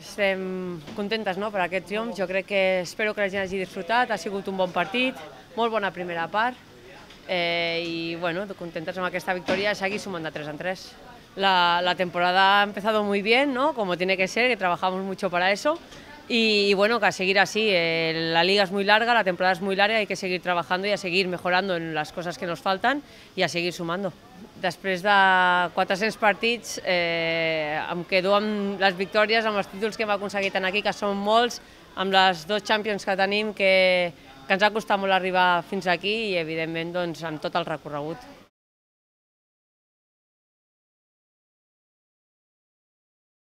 Estem contentes no, per aquest triomf, jo crec que espero que la gent hagi disfrutat, ha sigut un bon partit, molt bona primera part eh, i bueno, contentes amb aquesta victòria, seguir sumant de 3 en 3. La, la temporada ha empezado muy bien, ¿no? como tiene que ser, que trabajamos mucho para eso Y, y, bueno, que a seguir así. Eh, la liga es muy larga, la temporada es muy larga, hay que seguir trabajando y a seguir mejorando en las cosas que nos faltan y a seguir sumando. Després de 400 partits eh, em quedo amb les victòries, amb els títols que hem aconseguit aquí, que són molts, amb les dos Champions que tenim, que, que ens ha costat molt arribar fins aquí i evidentment doncs, amb tot el recorregut.